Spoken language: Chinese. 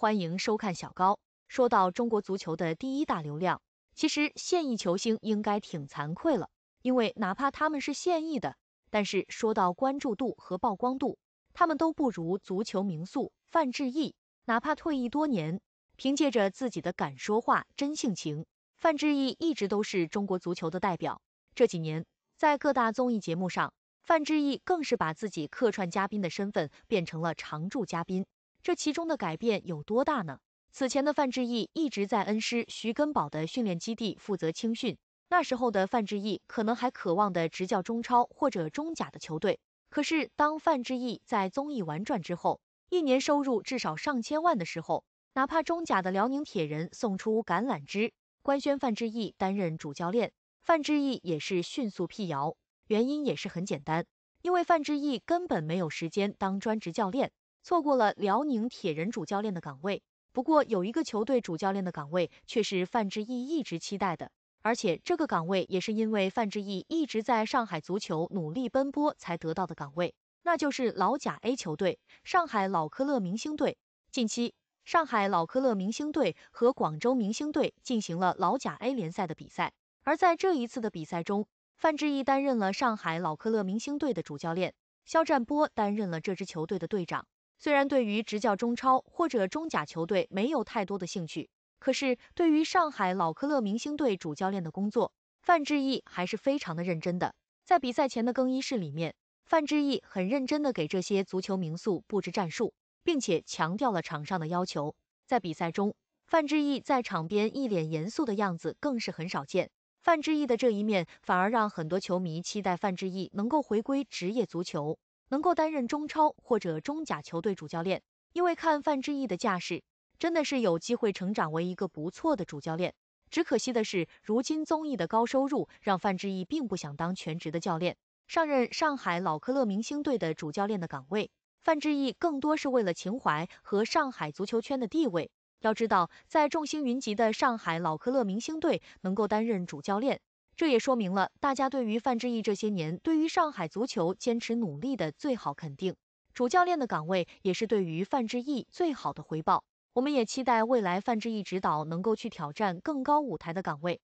欢迎收看小高。说到中国足球的第一大流量，其实现役球星应该挺惭愧了，因为哪怕他们是现役的，但是说到关注度和曝光度，他们都不如足球名宿范志毅。哪怕退役多年，凭借着自己的敢说话、真性情，范志毅一直都是中国足球的代表。这几年，在各大综艺节目上，范志毅更是把自己客串嘉宾的身份变成了常驻嘉宾。这其中的改变有多大呢？此前的范志毅一直在恩师徐根宝的训练基地负责青训，那时候的范志毅可能还渴望的执教中超或者中甲的球队。可是当范志毅在综艺玩转之后，一年收入至少上千万的时候，哪怕中甲的辽宁铁人送出橄榄枝，官宣范志毅担任主教练，范志毅也是迅速辟谣。原因也是很简单，因为范志毅根本没有时间当专职教练。错过了辽宁铁人主教练的岗位，不过有一个球队主教练的岗位却是范志毅一直期待的，而且这个岗位也是因为范志毅一直在上海足球努力奔波才得到的岗位，那就是老甲 A 球队上海老科勒明星队。近期，上海老科勒明星队和广州明星队进行了老甲 A 联赛的比赛，而在这一次的比赛中，范志毅担任了上海老科勒明星队的主教练，肖战波担任了这支球队的队长。虽然对于执教中超或者中甲球队没有太多的兴趣，可是对于上海老科勒明星队主教练的工作，范志毅还是非常的认真的。在比赛前的更衣室里面，范志毅很认真的给这些足球名宿布置战术，并且强调了场上的要求。在比赛中，范志毅在场边一脸严肃的样子更是很少见。范志毅的这一面反而让很多球迷期待范志毅能够回归职业足球。能够担任中超或者中甲球队主教练，因为看范志毅的架势，真的是有机会成长为一个不错的主教练。只可惜的是，如今综艺的高收入让范志毅并不想当全职的教练。上任上海老克勒明星队的主教练的岗位，范志毅更多是为了情怀和上海足球圈的地位。要知道，在众星云集的上海老克勒明星队，能够担任主教练。这也说明了大家对于范志毅这些年对于上海足球坚持努力的最好肯定。主教练的岗位也是对于范志毅最好的回报。我们也期待未来范志毅指导能够去挑战更高舞台的岗位。